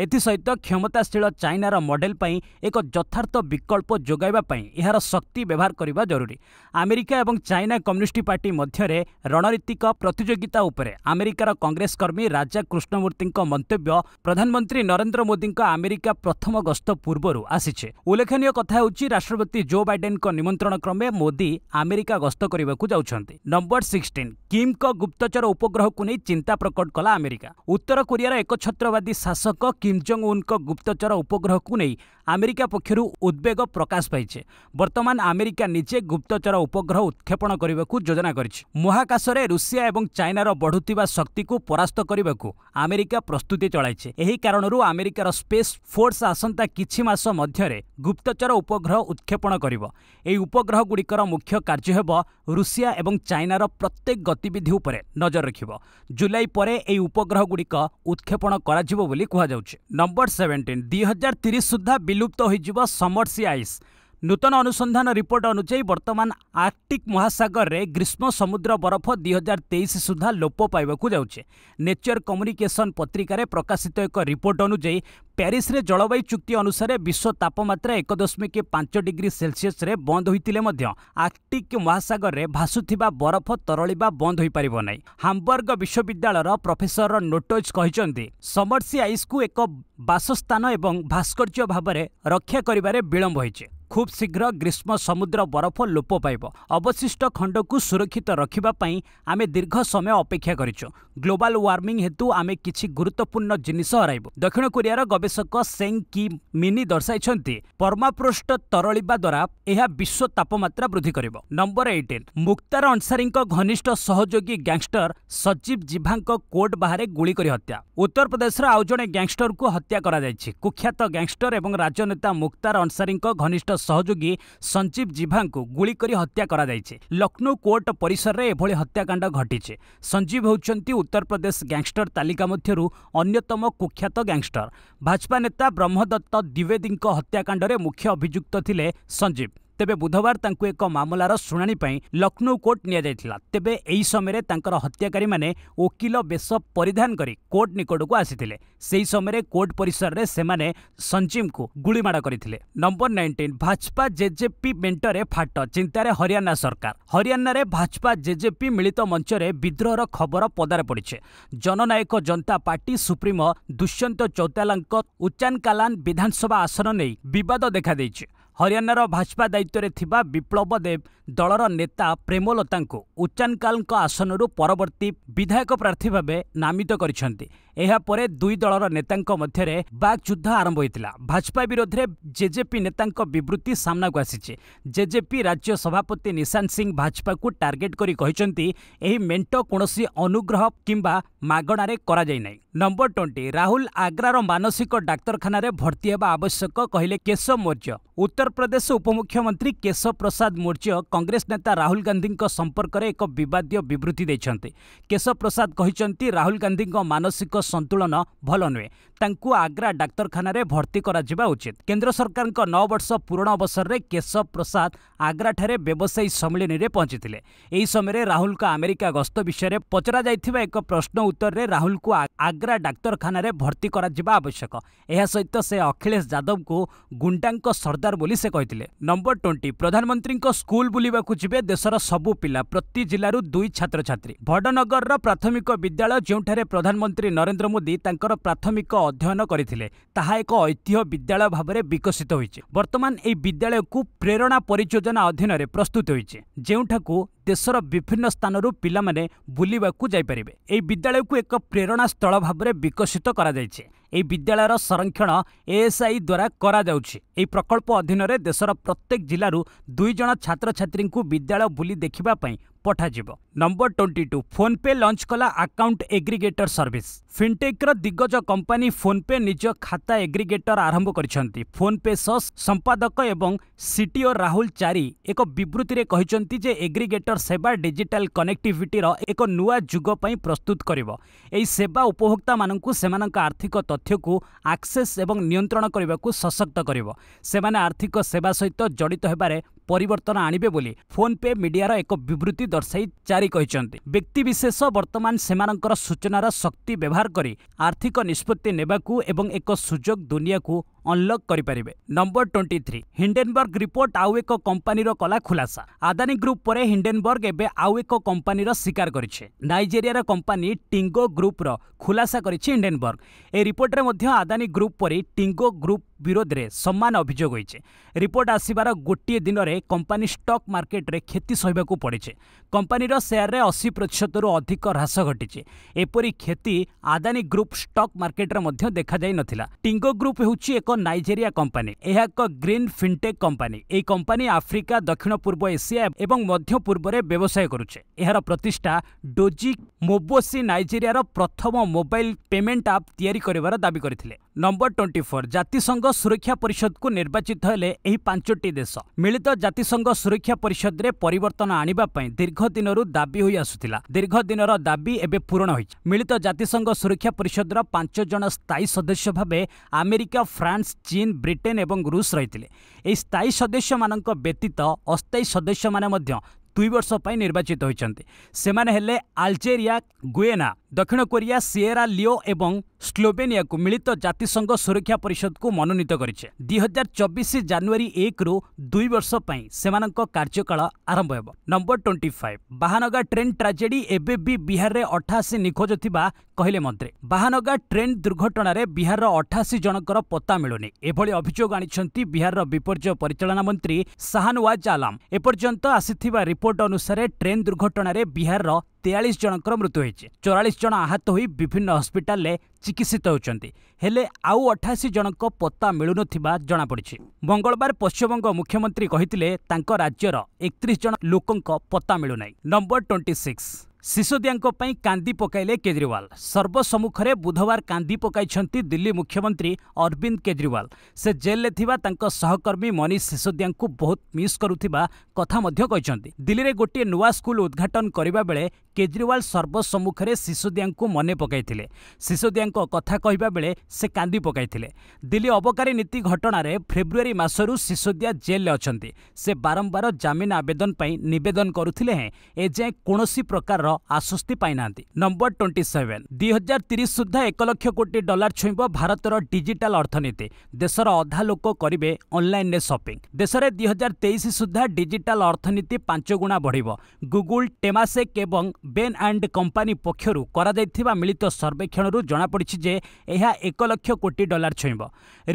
ଏଥିସହିତ କ୍ଷମତାଶୀଳ ଚାଇନାର ମଡେଲ ପାଇଁ ଏକ ଯଥାର୍ଥ ବିକଳ୍ପ ଯୋଗାଇବା ପାଇଁ ଏହାର ଶକ୍ତି ବ୍ୟବହାର କରିବା ଜରୁରୀ ଆମେରିକା ଏବଂ ଚାଇନା କମ୍ୟୁନିଷ୍ଟ ପାର୍ଟି ମଧ୍ୟରେ ରଣନୀତିକ ପ୍ରତିଯୋଗିତା ଉପରେ ଆମେରିକାର କଂଗ୍ରେସ କର୍ମୀ ରାଜା କୃଷ୍ଣମୂର୍ତ୍ତିଙ୍କ ମନ୍ତବ୍ୟ ପ୍ରଧାନମନ୍ତ୍ରୀ ନରେନ୍ଦ୍ର ମୋଦିଙ୍କ ଆମେରିକା ପ୍ରଥମ ଗସ୍ତ ପୂର୍ବରୁ ଆସିଛି ଉଲ୍ଲେଖନୀୟ କଥା ହେଉଛି ରାଷ୍ଟ୍ରପତି ଜୋ ବାଇଡେନ୍ଙ୍କ ନିମନ୍ତ୍ରଣ କ୍ରମେ ମୋଦି ଆମେରିକା ଗସ୍ତ କରିବାକୁ ଯାଉଛନ୍ତି ନମ୍ବର ସିକ୍ସଟିନ୍ କିମ୍ଙ୍କ ଗୁପ୍ତଚର ଉପଗ୍ରହକୁ ନେଇ ଚିନ୍ତା ପ୍ରକଟ କଲା ଆମେରିକା ଉତ୍ତର କୋରିଆର ଏକଛତ୍ରବାଦୀ ଶାସକ କିମ୍ ଜଙ୍ଗ୍ ଉନ୍ଙ୍କ ଗୁପ୍ତଚର ଉପଗ୍ରହକୁ ନେଇ ଆମେରିକା ପକ୍ଷରୁ ଉଦ୍ବେଗ ପ୍ରକାଶ ପାଇଛି ବର୍ତ୍ତମାନ ଆମେରିକା ନିଜେ ଗୁପ୍ତଚର ଉପଗ୍ରହ ଉତ୍କ୍ଷେପଣ କରିବାକୁ ଯୋଜନା କରିଛି ମହାକାଶରେ ରୁଷିଆ ଏବଂ ଚାଇନାର ବଢ଼ୁଥିବା ଶକ୍ତିକୁ ପରାସ୍ତ କରିବାକୁ ଆମେରିକା ପ୍ରସ୍ତୁତି ଚଳାଇଛି ଏହି କାରଣରୁ ଆମେରିକାର ସ୍ପେସ୍ ଫୋର୍ସ ଆସନ୍ତା କିଛି ମାସ ମଧ୍ୟରେ ଗୁପ୍ତଚର ଉପଗ୍ରହ ଉତ୍କ୍ଷେପଣ କରିବ ଏହି ଉପଗ୍ରହଗୁଡ଼ିକର ମୁଖ୍ୟ କାର୍ଯ୍ୟ ହେବ ରୁଷିଆ ଏବଂ ଚାଇନାର ପ୍ରତ୍ୟେକ ଗତିବିଧି ଉପରେ ନଜର ରଖିବ ଜୁଲାଇ ପରେ ଏହି ଉପଗ୍ରହଗୁଡ଼ିକ ଉତ୍କ୍ଷେପଣ କରାଯିବ ବୋଲି କୁହାଯାଉଛି ନମ୍ବର ସେଭେଣ୍ଟିନ୍ ଦୁଇ ହଜାର ତିରିଶ ସୁଦ୍ଧା ବିଲୁପ୍ତ ହୋଇଯିବ ସମର୍ସି ଆଇସ୍ ନୂତନ ଅନୁସନ୍ଧାନ ରିପୋର୍ଟ ଅନୁଯାୟୀ ବର୍ତ୍ତମାନ ଆର୍କଟିକ୍ ମହାସାଗରରେ ଗ୍ରୀଷ୍ମ ସମୁଦ୍ର ବରଫ ଦୁଇ ହଜାର ତେଇଶ ସୁଦ୍ଧା ଲୋପ ପାଇବାକୁ ଯାଉଛି ନେଚର କମ୍ୟୁନିକେସନ ପତ୍ରିକାରେ ପ୍ରକାଶିତ ଏକ ରିପୋର୍ଟ ଅନୁଯାୟୀ ପ୍ୟାରିସ୍ରେ ଜଳବାୟୁ ଚୁକ୍ତି ଅନୁସାରେ ବିଶ୍ୱ ତାପମାତ୍ରା ଏକ ଦଶମିକ ପାଞ୍ଚ ଡିଗ୍ରୀ ସେଲସିୟସ୍ରେ ବନ୍ଦ ହୋଇଥିଲେ ମଧ୍ୟ ଆର୍କଟିକ୍ ମହାସାଗରରେ ଭାସୁଥିବା ବରଫ ତରଳିବା ବନ୍ଦ ହୋଇପାରିବ ନାହିଁ ହାମବର୍ଗ ବିଶ୍ୱବିଦ୍ୟାଳୟର ପ୍ରଫେସର ନୋଟୋଜ୍ କହିଛନ୍ତି ସମର୍ସି ଆଇସ୍କୁ ଏକ ବାସସ୍ଥାନ ଏବଂ ଭାସ୍କର୍ଯ୍ୟ ଭାବରେ ରକ୍ଷା କରିବାରେ ବିଳମ୍ବ ହୋଇଛି ଖୁବ୍ ଶୀଘ୍ର ଗ୍ରୀଷ୍ମ ସମୁଦ୍ର ବରଫ ଲୋପ ପାଇବ ଅବଶିଷ୍ଟ ଖଣ୍ଡକୁ ସୁରକ୍ଷିତ ରଖିବା ପାଇଁ ଆମେ ଦୀର୍ଘ ସମୟ ଅପେକ୍ଷା କରିଛୁ ଗ୍ଲୋବାଲ୍ ୱାର୍ମିଂ ହେତୁ ଆମେ କିଛି ଗୁରୁତ୍ୱପୂର୍ଣ୍ଣ ଜିନିଷ ହରାଇବୁ ଦକ୍ଷିଣ କୋରିଆର ଗବେଷକ ସେଙ୍ଗ୍ କି ମିନି ଦର୍ଶାଇଛନ୍ତି ପର୍ମାପୃଷ୍ଠ ତରଳିବା ଦ୍ୱାରା ଏହା ବିଶ୍ୱ ତାପମାତ୍ରା ବୃଦ୍ଧି କରିବ ନମ୍ବର ଏଇଟିନ୍ ମୁକ୍ତାର ଅନ୍ସାରୀଙ୍କ ଘନିଷ୍ଠ ସହଯୋଗୀ ଗ୍ୟାଙ୍ଗଷ୍ଟର ସଚିବ ଜିଭାଙ୍କ କୋର୍ଟ ବାହାରେ ଗୁଳି କରି ହତ୍ୟା ଉତ୍ତରପ୍ରଦେଶର ଆଉ ଜଣେ ଗ୍ୟାଙ୍ଗଷ୍ଟରଙ୍କୁ ହତ୍ୟା କରାଯାଇଛି କୁଖ୍ୟାତ ଗ୍ୟାଙ୍ଗଷ୍ଟର ଏବଂ ରାଜନେତା ମୁକ୍ତାର ଅନ୍ସାରୀଙ୍କ ଘନିଷ୍ଠ ସହଯୋଗୀ ସଞ୍ଜୀବ ଜିଭାଙ୍କୁ ଗୁଳି କରି ହତ୍ୟା କରାଯାଇଛି ଲକ୍ଷ୍ନୌ କୋର୍ଟ ପରିସରରେ ଏଭଳି ହତ୍ୟାକାଣ୍ଡ ଘଟିଛି ସଞ୍ଜୀବ ହେଉଛନ୍ତି ଉତ୍ତରପ୍ରଦେଶ ଗ୍ୟାଙ୍ଗଷ୍ଟର ତାଲିକା ମଧ୍ୟରୁ ଅନ୍ୟତମ କୁଖ୍ୟାତ ଗ୍ୟାଙ୍ଗଷ୍ଟର ଭାଜପା ନେତା ବ୍ରହ୍ମଦତ୍ତ ଦ୍ୱିବେଦୀଙ୍କ ହତ୍ୟାକାଣ୍ଡରେ ମୁଖ୍ୟ ଅଭିଯୁକ୍ତ ଥିଲେ ସଞ୍ଜୀବ ତେବେ ବୁଧବାର ତାଙ୍କୁ ଏକ ମାମଲାର ଶୁଣାଣି ପାଇଁ ଲକ୍ଷ୍ନୌ କୋର୍ଟ ନିଆଯାଇଥିଲା ତେବେ ଏହି ସମୟରେ ତାଙ୍କର ହତ୍ୟାକାରୀମାନେ ଓକିଲ ବେଶ ପରିଧାନ କରି କୋର୍ଟ ନିକଟକୁ ଆସିଥିଲେ ସେହି ସମୟରେ କୋର୍ଟ ପରିସରରେ ସେମାନେ ସଞ୍ଜିମଙ୍କୁ ଗୁଳିମାଡ଼ କରିଥିଲେ ନମ୍ବର ନାଇଣ୍ଟିନ୍ ଭାଜପା ଜେଜେପି ମେଣ୍ଟରେ ଫାଟ ଚିନ୍ତାରେ ହରିୟାଣା ସରକାର ହରିୟାଣାରେ ଭାଜପା ଜେଜେପି ମିଳିତ ମଞ୍ଚରେ ବିଦ୍ରୋହର ଖବର ପଦାରେ ପଡ଼ିଛି ଜନନାୟକ ଜନତା ପାର୍ଟି ସୁପ୍ରିମୋ ଦୁଷ୍ୟନ୍ତ ଚୌତାଲାଙ୍କ ଉଚ୍ଚାନକାଲାନ ବିଧାନସଭା ଆସନ ନେଇ ବିବାଦ ଦେଖାଦେଇଛି হরিয়ানার ভাজপা দায়িত্বরে থিবা বিপ্লব দেব দলর নেতা প্রেমলতাঙ্কু উচ্চানকালଙ୍କ আসনরু পরবর্তী বিধায়ক প্রার্থী ভাবে নামিত করেছেন এরপরে দুই দলর নেতাঙ্ক মধ্যে বাক যুদ্ধ আরম্ভ হয়েছিল ভাজপা বিরোধে জেজেপি নেতাঙ্ক বিবৃতি সামনাকু আসিছে জেজেপি রাজ্য সভাপতি নিশান সিং ভাজপাকু টার্গেট করে এই মেন্ট কোণী অনুগ্রহ কিংবা মাগণার করা যাই নাই ନମ୍ବର ଟ୍ୱେଣ୍ଟି ରାହୁଲ ଆଗ୍ରାର ମାନସିକ ଡାକ୍ତରଖାନାରେ ଭର୍ତ୍ତି ହେବା ଆବଶ୍ୟକ କହିଲେ କେଶ ମୌର୍ଯ୍ୟ ଉତ୍ତରପ୍ରଦେଶ ଉପମୁଖ୍ୟମନ୍ତ୍ରୀ କେଶ ପ୍ରସାଦ ମୌର୍ଯ୍ୟ କଂଗ୍ରେସ ନେତା ରାହୁଲ ଗାନ୍ଧୀଙ୍କ ସମ୍ପର୍କରେ ଏକ ବିବାଦୀୟ ବିବୃତ୍ତି ଦେଇଛନ୍ତି କେଶ ପ୍ରସାଦ କହିଛନ୍ତି ରାହୁଲ ଗାନ୍ଧୀଙ୍କ ମାନସିକ ସନ୍ତୁଳନ ଭଲ ନୁହେଁ ତାଙ୍କୁ ଆଗ୍ରା ଡାକ୍ତରଖାନାରେ ଭର୍ତ୍ତି କରାଯିବା ଉଚିତ କେନ୍ଦ୍ର ସରକାରଙ୍କ ନଅ ବର୍ଷ ପୂରଣ ଅବସରରେ କେଶ ପ୍ରସାଦ ଆଗ୍ରାଠାରେ ବ୍ୟବସାୟୀ ସମ୍ମିଳନୀରେ ପହଞ୍ଚିଥିଲେ ଏହି ସମୟରେ ରାହୁଲଙ୍କ ଆମେରିକା ଗସ୍ତ ବିଷୟରେ ପଚରାଯାଇଥିବା ଏକ ପ୍ରଶ୍ନ ଉତ୍ତରରେ ରାହୁଲଙ୍କୁ ଆଗ୍ରା ଡାକ୍ତରଖାନାରେ ଭର୍ତ୍ତି କରାଯିବା ଆବଶ୍ୟକ ଏହା ସହିତ ସେ ଅଖିଳେଶ ଯାଦବଙ୍କୁ ଗୁଣ୍ଡାଙ୍କ ସର୍ଦ୍ଦାର ବୋଲି ସେ କହିଥିଲେ ନମ୍ବର ଟ୍ୱେଣ୍ଟି ପ୍ରଧାନମନ୍ତ୍ରୀଙ୍କ ସ୍କୁଲ ବୁଲିବାକୁ ଯିବେ ଦେଶର ସବୁ ପିଲା ପ୍ରତି ଜିଲ୍ଲାରୁ ଦୁଇ ଛାତ୍ରଛାତ୍ରୀ ଭଡନଗରର ପ୍ରାଥମିକ ବିଦ୍ୟାଳୟ ଯେଉଁଠାରେ ପ୍ରଧାନମନ୍ତ୍ରୀ ନରେନ୍ଦ୍ର ମୋଦି ତାଙ୍କର ପ୍ରାଥମିକ ଅଧ୍ୟୟନ କରିଥିଲେ ତାହା ଏକ ଐତିହ୍ୟ ବିଦ୍ୟାଳୟ ଭାବରେ ବିକଶିତ ହୋଇଛି ବର୍ତ୍ତମାନ ଏହି ବିଦ୍ୟାଳୟକୁ ପ୍ରେରଣା ପରିଯୋଜନା ଅଧୀନରେ ପ୍ରସ୍ତୁତ ହୋଇଛି ଯେଉଁଠାକୁ ଦେଶର ବିଭିନ୍ନ ସ୍ଥାନରୁ ପିଲାମାନେ ବୁଲିବାକୁ ଯାଇପାରିବେ ଏହି ବିଦ୍ୟାଳୟକୁ ଏକ ପ୍ରେରଣାସ୍ଥଳ ଭାବରେ ବିକଶିତ କରାଯାଇଛି ଏହି ବିଦ୍ୟାଳୟର ସଂରକ୍ଷଣ ଏଏସ୍ଆଇ ଦ୍ୱାରା କରାଯାଉଛି ଏହି ପ୍ରକଳ୍ପ ଅଧୀନରେ ଦେଶର ପ୍ରତ୍ୟେକ ଜିଲ୍ଲାରୁ ଦୁଇଜଣ ଛାତ୍ରଛାତ୍ରୀଙ୍କୁ ବିଦ୍ୟାଳୟ ବୁଲି ଦେଖିବା ପାଇଁ ପଠାଯିବ number twenty two PhonePe launch କଲା ଆକାଉଣ୍ଟ ଏଗ୍ରିଗେଟର ସର୍ଭିସ୍ ଫିନ୍ଟେକ୍ର ଦିଗ୍ଗଜ କମ୍ପାନୀ ଫୋନ୍ ପେ ନିଜ ଖାତା ଏଗ୍ରିଗେଟର ଆରମ୍ଭ କରିଛନ୍ତି ଫୋନ୍ ପେ ସସ୍ ସମ୍ପାଦକ ଏବଂ ସିଟିଓ ରାହୁଲ ଚାରି ଏକ ବିବୃତ୍ତିରେ କହିଛନ୍ତି ଯେ ଏଗ୍ରିଗେଟର ସେବା ଡିଜିଟାଲ କନେକ୍ଟିଭିଟିର ଏକ ନୂଆ ଯୁଗ ପାଇଁ ପ୍ରସ୍ତୁତ କରିବ ଏହି ସେବା ଉପଭୋକ୍ତାମାନଙ୍କୁ ସେମାନଙ୍କ ଆର୍ଥିକ ତଥ୍ୟକୁ ଆକ୍ସେସ୍ ଏବଂ ନିୟନ୍ତ୍ରଣ କରିବାକୁ ସଶକ୍ତ କରିବ ସେମାନେ ଆର୍ଥିକ ସେବା ସହିତ ଜଡ଼ିତ ହେବାରେ ପରିବର୍ତ୍ତନ ଆଣିବେ ବୋଲି ଫୋନ୍ପେ ମିଡିଆର ଏକ ବିବୃତ୍ତି ଦର୍ଶାଇ ଜାରି କହିଛନ୍ତି ବ୍ୟକ୍ତିବିଶେଷ ବର୍ତ୍ତମାନ ସେମାନଙ୍କର ସୂଚନାର ଶକ୍ତି ବ୍ୟବହାର କରି ଆର୍ଥିକ ନିଷ୍ପତ୍ତି ନେବାକୁ ଏବଂ ଏକ ସୁଯୋଗ ଦୁନିଆକୁ ଅନଲକ୍ କରିପାରିବେ number twenty three Hindenburg report ଆଉ ଏକ କମ୍ପାନୀର କଲା ଖୁଲାସା ଆଦାନୀ ଗ୍ରୁପ୍ ପରେ ହିଣ୍ଡେନବର୍ଗ ଏବେ ଆଉ ଏକ କମ୍ପାନୀର ଶିକାର କରିଛି ନାଇଜେରିଆର କମ୍ପାନୀ ଟିଙ୍ଗୋ ଗ୍ରୁପ୍ର ଖୁଲାସା କରିଛି ହିଣ୍ଡେନବର୍ଗ ଏ ରିପୋର୍ଟ ନିକଟରେ ମଧ୍ୟ ଆଦାନୀ ଗ୍ରୁପ୍ ପରି ଟିଙ୍ଗୋ ଗ୍ରୁପ୍ ବିରୋଧରେ ସମାନ ଅଭିଯୋଗ ହୋଇଛି ରିପୋର୍ଟ ଆସିବାର ଗୋଟିଏ ଦିନରେ କମ୍ପାନୀ ଷ୍ଟକ୍ ମାର୍କେଟରେ କ୍ଷତି ସହିବାକୁ ପଡ଼ିଛି କମ୍ପାନୀର ସେୟାରରେ ଅଶୀ ପ୍ରତିଶତରୁ ଅଧିକ ହ୍ରାସ ଘଟିଛି ଏପରି କ୍ଷତି ଆଦାନୀ ଗ୍ରୁପ୍ ଷ୍ଟକ୍ ମାର୍କେଟରେ ମଧ୍ୟ ଦେଖାଯାଇନଥିଲା ଟିଙ୍ଗୋ ଗ୍ରୁପ୍ ହେଉଛି ଏକ ନାଇଜେରିଆ କମ୍ପାନୀ ଏହା ଏକ ଗ୍ରୀନ୍ ଫିନ୍ଟେକ୍ କମ୍ପାନୀ ଏହି କମ୍ପାନୀ ଆଫ୍ରିକା ଦକ୍ଷିଣ ପୂର୍ବ ଏସିଆ ଏବଂ ମଧ୍ୟ ପୂର୍ବରେ ବ୍ୟବସାୟ କରୁଛି ଏହାର ପ୍ରତିଷ୍ଠା ଡୋଜି ମୋବୋସି ନାଇଜେରିଆର ପ୍ରଥମ ମୋବାଇଲ ପେମେଣ୍ଟ ଆପ୍ ତିଆରି କରିବାର ଦାବି କରିଥିଲେ নম্বর টোয়েন্টি ফোর জাতিসংঘ সুরক্ষা পরিষদকু নির্বাচিত হলে এই পাঁচটি দেশ মিলিত জাতিসংঘ সুরক্ষা পরিষদরে পরিবর্তন আনিবা পাই দীর্ঘদিনর দাবি হয়ে আসুলা দীর্ঘদিনর দাবি এবে পূরণ হয়েছে মিলিত জাতিসংঘ সুরক্ষা পরিষদর পাঁচ জন স্থায়ী সদস্য ভাবে আমেরিকা ফ্রান্স চীন ব্রিটেন এবং রুষ রয়েছে এই স্থায়ী সদস্য মানক ব্যতীত অস্থায়ী সদস্য মানে দুই বর্ষ পাই নির্বাচিত হয়েছেন সেমানে হলে আলজেরিয়া গুয়েনা দক্ষিণ কোরিয়া সিয়েরা লিও এবং স্লোভেনিয়াকে মিলিত জাতিসংঘ সুরক্ষা পরিষদকে মনোনীত করেছে দুই হাজার চবিশ জানুয়ারি একরু দুই বর্ষ পাই সেমানক কার্যকাল আরম্ভ হব number twenty five Bahanaga train tragedy এবে বি বিহারে অঠাশি নিখোজ থিবা কহিলে মন্ত্রী বাহানগা ট্রেন দুর্ঘটনার বিহারর অঠাশি জনকর পত্তা মিলুনি এভাবে অভিযোগ আনিছেন বিহারর বিপর্যয় পরিচালনা মন্ত্রী শাহানওয়াজ আলাম এপর্যন্ত আসিথিবা রিপোর্ট অনুসারে ট্রেন দুর্ঘটনার বিহারর ତେୟାଳିଶ ଜଣଙ୍କର ମୃତ୍ୟୁ ହୋଇଛି ଚଉରାଳିଶ ଜଣ ଆହତ ହୋଇ ବିଭିନ୍ନ ହସ୍ପିଟାଲରେ ଚିକିତ୍ସିତ ହେଉଛନ୍ତି ହେଲେ ଆଉ ଅଠାଅଶୀ ଜଣଙ୍କ ପତା ମିଳୁନଥିବା ଜଣାପଡ଼ିଛି ମଙ୍ଗଳବାର ପଶ୍ଚିମବଙ୍ଗ ମୁଖ୍ୟମନ୍ତ୍ରୀ କହିଥିଲେ ତାଙ୍କ ରାଜ୍ୟର ଏକତିରିଶ ଜଣ ଲୋକଙ୍କ ପତା ମିଳୁନାହିଁ ନମ୍ବର ଟ୍ୱେଣ୍ଟି ସିକ୍ସ ସିସୋଦିଆଙ୍କ ପାଇଁ କାନ୍ଦି ପକାଇଲେ କେଜରିୱାଲ ସର୍ବସମ୍ମୁଖରେ ବୁଧବାର କାନ୍ଦି ପକାଇଛନ୍ତି ଦିଲ୍ଲୀ ମୁଖ୍ୟମନ୍ତ୍ରୀ ଅରବିନ୍ଦ କେଜରିୱାଲ ସେ ଜେଲ୍ରେ ଥିବା ତାଙ୍କ ସହକର୍ମୀ ମନୀଷ ସିସୋଦିଆଙ୍କୁ ବହୁତ ମିସ୍ କରୁଥିବା କଥା ମଧ୍ୟ କହିଛନ୍ତି ଦିଲ୍ଲୀରେ ଗୋଟିଏ ନୂଆ ସ୍କୁଲ ଉଦ୍ଘାଟନ କରିବା ବେଳେ କେଜରିୱାଲ ସର୍ବସମ୍ମୁଖରେ ସିସୋଦିଆଙ୍କୁ ମନେ ପକାଇଥିଲେ ସିସୋଦିଆଙ୍କ କଥା କହିବା ବେଳେ ସେ କାନ୍ଦି ପକାଇଥିଲେ ଦିଲ୍ଲୀ ଅବକାରୀ ନୀତି ଘଟଣାରେ ଫେବୃଆରୀ ମାସରୁ ସିସୋଦିଆ ଜେଲ୍ରେ ଅଛନ୍ତି ସେ ବାରମ୍ବାର ଜାମିନ ଆବେଦନ ପାଇଁ ନିବେଦନ କରୁଥିଲେ ହେଁ ଏଯାଏଁ କୌଣସି ପ୍ରକାରର ଆଶ୍ୱସ୍ତି ପାଇନାହାନ୍ତି ନମ୍ବର ଟ୍ୱେଣ୍ଟି ସେଭେନ୍ ଦୁଇହଜାର ତିରିଶ ସୁଦ୍ଧା ଏକ ଲକ୍ଷ କୋଟି ଡଲାର ଛୁଇଁବ ଭାରତର ଡିଜିଟାଲ ଅର୍ଥନୀତି ଦେଶର ଅଧା ଲୋକ କରିବେ ଅନ୍ଲାଇନ୍ରେ ସପିଂ ଦେଶରେ ଦୁଇହଜାର ତେଇଶ ସୁଦ୍ଧା ଡିଜିଟାଲ ଅର୍ଥନୀତି ପାଞ୍ଚ ଗୁଣା ବଢ଼ିବ ଗୁଗୁଲ ଟେମାସେକ୍ ଏବଂ ବେନ୍ ଆଣ୍ଡ କମ୍ପାନୀ ପକ୍ଷରୁ କରାଯାଇଥିବା ମିଳିତ ସର୍ବେକ୍ଷଣରୁ ଜଣାପଡ଼ିଛି ଯେ ଏହା ଏକ ଲକ୍ଷ କୋଟି ଡଲାର ଛୁଇଁବ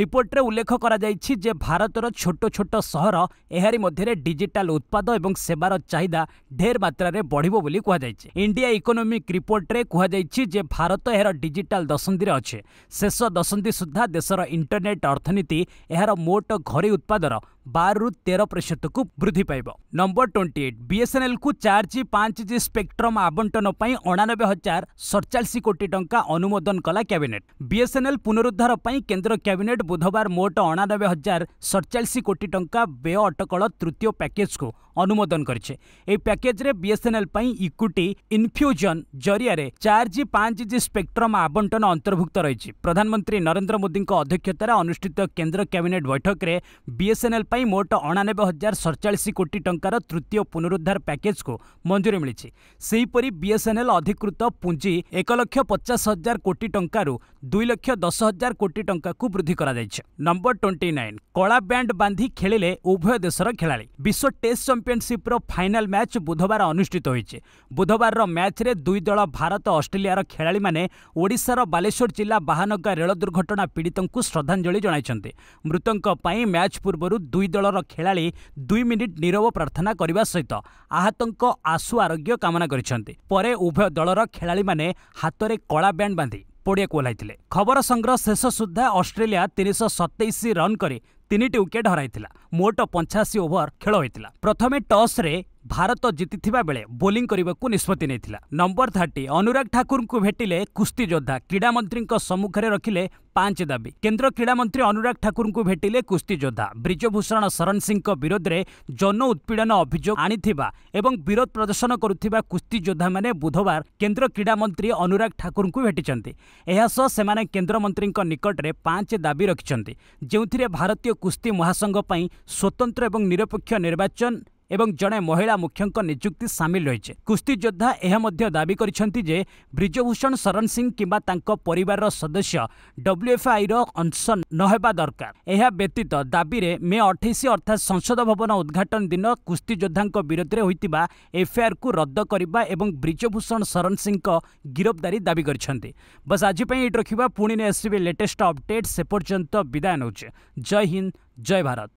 ରିପୋର୍ଟରେ ଉଲ୍ଲେଖ କରାଯାଇଛି ଯେ ଭାରତର ଛୋଟ ଛୋଟ ସହର ଏହାରି ମଧ୍ୟରେ ଡିଜିଟାଲ ଉତ୍ପାଦ ଏବଂ ସେବାର ଚାହିଦା ଢେର ମାତ୍ରାରେ ବଢ଼ିବ ବୋଲି କୁହାଯାଇଛି ଚାଲିଛି ଇଣ୍ଡିଆ ଇକୋନୋମିକ୍ ରିପୋର୍ଟରେ କୁହାଯାଇଛି ଯେ ଭାରତ ଏହାର ଡିଜିଟାଲ ଦଶନ୍ଧିରେ ଅଛି ଶେଷ ଦଶନ୍ଧି ସୁଦ୍ଧା ଦେଶର ଇଣ୍ଟରନେଟ୍ ଅର୍ଥନୀତି ଏହାର ମୋଟ ଘରୋଇ ଉତ୍ପାଦର ବାରରୁ ତେର ପ୍ରତିଶତକୁ ବୃଦ୍ଧି ପାଇବ ନମ୍ବର ଟ୍ୱେଣ୍ଟି ଏଇଟ୍ ବିଏସ୍ଏନ୍ଏଲ୍କୁ ଚାର ଜି ପାଞ୍ଚ ଜି ସ୍ପେକ୍ଟ୍ରମ୍ ଆବଣ୍ଟନ ପାଇଁ ଅଣାନବେ ହଜାର ସଡ଼ଚାଳିଶ କୋଟି ଟଙ୍କା ଅନୁମୋଦନ କଲା କ୍ୟାବିନେଟ୍ ବିଏସ୍ଏନ୍ଏଲ୍ ପୁନରୁଦ୍ଧାର ପାଇଁ କେନ୍ଦ୍ର କ୍ୟାବିନେଟ୍ ବୁଧବାର ମୋଟ ଅଣାନବେ ହଜାର ସଡ଼ଚାଳିଶ କୋଟି ଟଙ୍କା ବ୍ୟୟ ଅଟକଳ ତୃତୀୟ ପ୍ୟାକେଜ୍କୁ ଅନୁମୋଦନ କରିଛି ଏହି ପ୍ୟାକେଜ୍ରେ ବିଏସ୍ଏନ୍ଏଲ୍ ପାଇଁ ଇକ୍ୱିଟି ଇନ୍ଫ୍ୟୁଜନ୍ ଜରିଆରେ ଚାର ଜି ପାଞ୍ଚ ଜି ସ୍ପେକ୍ଟ୍ରମ୍ ଆବଣ୍ଟନ ଅନ୍ତର୍ଭୁକ୍ତ ରହିଛି ପ୍ରଧାନମନ୍ତ୍ରୀ ନରେନ୍ଦ୍ର ମୋଦିଙ୍କ ଅଧ୍ୟକ୍ଷତାରେ ଅନୁଷ୍ଠିତ କେନ୍ଦ୍ର କ୍ୟାବିନେଟ୍ ବୈଠକରେ ବିଏସ୍ଏନ୍ଏଲ୍ ପାଇଁ ପାଇଁ ମୋଟ ଅଣାନବେ ହଜାର ସଡ଼ଚାଳିଶ କୋଟି ଟଙ୍କାର ତୃତୀୟ ପୁନରୁଦ୍ଧାର ପ୍ୟାକେଜକୁ ମଞ୍ଜୁରୀ ମିଳିଛି ସେହିପରି ବିଏସ୍ଏନ୍ଏଲ୍ ଅଧିକୃତ ପୁଞ୍ଜି ଏକ ଲକ୍ଷ ପଚାଶ ହଜାର କୋଟି ଟଙ୍କାରୁ ଦୁଇ ଲକ୍ଷ ଦଶ ହଜାର କୋଟି ଟଙ୍କାକୁ ବୃଦ୍ଧି କରାଯାଇଛି ନମ୍ବର ଟ୍ୱେଣ୍ଟି ନାଇନ୍ କଳା ବ୍ୟାଣ୍ଡ ବାନ୍ଧି ଖେଳିଲେ ଉଭୟ ଦେଶର ଖେଳାଳି ବିଶ୍ୱ ଟେଷ୍ଟ ଚାମ୍ପିଅନ୍ସିପ୍ର ଫାଇନାଲ୍ ମ୍ୟାଚ୍ ବୁଧବାର ଅନୁଷ୍ଠିତ ହୋଇଛି ବୁଧବାରର ମ୍ୟାଚ୍ରେ ଦୁଇ ଦଳ ଭାରତ ଅଷ୍ଟ୍ରେଲିଆର ଖେଳାଳିମାନେ ଓଡ଼ିଶାର ବାଲେଶ୍ୱର ଜିଲ୍ଲା ବାହାନଗା ରେଳ ଦୁର୍ଘଟଣା ପୀଡ଼ିତଙ୍କୁ ଶ୍ରଦ୍ଧାଞ୍ଜଳି ଜଣାଇଛନ୍ତି ମୃତଙ୍କ ପାଇଁ ମ୍ୟାଚ୍ ପୂର୍ବରୁ ଦୁଇ ଦୁଇ ଦଳର ଖେଳାଳି ଦୁଇ ମିନିଟ୍ ନିରବ ପ୍ରାର୍ଥନା କରିବା ସହିତ ଆହତଙ୍କ ଆଶୁ ଆରୋଗ୍ୟ କାମନା କରିଛନ୍ତି ପରେ ଉଭୟ ଦଳର ଖେଳାଳିମାନେ ହାତରେ କଳା ବ୍ୟାଣ୍ଡ ବାନ୍ଧି ପଡ଼ିଆକୁ ଓହ୍ଲାଇଥିଲେ ଖବର ସଂଗ୍ରହ ଶେଷ ସୁଦ୍ଧା ଅଷ୍ଟ୍ରେଲିଆ ତିନିଶହ ସତେଇଶ ରନ୍ କରି ତିନିଟି ୱିକେଟ୍ ହରାଇଥିଲା ମୋଟ ପଞ୍ଚାଅଶୀ ଓଭର ଖେଳ ହୋଇଥିଲା ପ୍ରଥମେ ଟସ୍ରେ ଭାରତ ଜିତିଥିବା ବେଳେ ବୋଲିଂ କରିବାକୁ ନିଷ୍ପତ୍ତି ନେଇଥିଲା ନମ୍ବର ଥାର୍ଟି ଅନୁରାଗ ଠାକୁରଙ୍କୁ ଭେଟିଲେ କୁସ୍ତି ଯୋଦ୍ଧା କ୍ରୀଡ଼ାମନ୍ତ୍ରୀଙ୍କ ସମ୍ମୁଖରେ ରଖିଲେ ପାଞ୍ଚ ଦାବି କେନ୍ଦ୍ର କ୍ରୀଡ଼ାମନ୍ତ୍ରୀ ଅନୁରାଗ ଠାକୁରଙ୍କୁ ଭେଟିଲେ କୁସ୍ତି ଯୋଦ୍ଧା ବ୍ରିଜଭୂଷଣ ଶରଣ ସିଂଙ୍କ ବିରୋଧରେ ଜନ ଉତ୍ପୀଡ଼ନ ଅଭିଯୋଗ ଆଣିଥିବା ଏବଂ ବିରୋଧ ପ୍ରଦର୍ଶନ କରୁଥିବା କୁସ୍ତି ଯୋଦ୍ଧାମାନେ ବୁଧବାର କେନ୍ଦ୍ର କ୍ରୀଡ଼ା ମନ୍ତ୍ରୀ ଅନୁରାଗ ଠାକୁରଙ୍କୁ ଭେଟିଛନ୍ତି ଏହା ସହ ସେମାନେ କେନ୍ଦ୍ରମନ୍ତ୍ରୀଙ୍କ ନିକଟରେ ପାଞ୍ଚ ଦାବି ରଖିଛନ୍ତି ଯେଉଁଥିରେ ଭାରତୀୟ କୁସ୍ତି ମହାସଂଘ ପାଇଁ ସ୍ୱତନ୍ତ୍ର ଏବଂ ନିରପେକ୍ଷ ନିର୍ବାଚନ ଏବଂ ଜଣେ ମହିଳା ମୁଖ୍ୟଙ୍କ ନିଯୁକ୍ତି ସାମିଲ ରହିଛି କୁସ୍ତି ଯୋଦ୍ଧା ଏହା ମଧ୍ୟ ଦାବି କରିଛନ୍ତି ଯେ ବ୍ରିଜଭୂଷଣ ଶରଣ ସିଂ କିମ୍ବା ତାଙ୍କ ପରିବାରର ସଦସ୍ୟ ଡବ୍ଲ୍ୟୁଏଫ୍ଆଇର ଅଂଶ ନ ହେବା ଦରକାର ଏହା ବ୍ୟତୀତ ଦାବିରେ ମେ ଅଠେଇଶ ଅର୍ଥାତ୍ ସଂସଦ ଭବନ ଉଦ୍ଘାଟନ ଦିନ କୁସ୍ତି ଯୋଦ୍ଧାଙ୍କ ବିରୋଧରେ ହୋଇଥିବା ଏଫ୍ଆଇଆର୍କୁ ରଦ୍ଦ କରିବା ଏବଂ ବ୍ରିଜଭୂଷଣ ଶରଣ ସିଂଙ୍କ ଗିରଫଦାରୀ ଦାବି କରିଛନ୍ତି ବସ୍ ଆଜି ପାଇଁ ଏଇଠି ରଖିବା ପୁଣି ଆସିବେ ଲେଟେଷ୍ଟ ଅପଡେଟ୍ ସେ ପର୍ଯ୍ୟନ୍ତ ବିଦାୟ ନେଉଛେ ଜୟ ହିନ୍ଦ ଜୟ ଭାରତ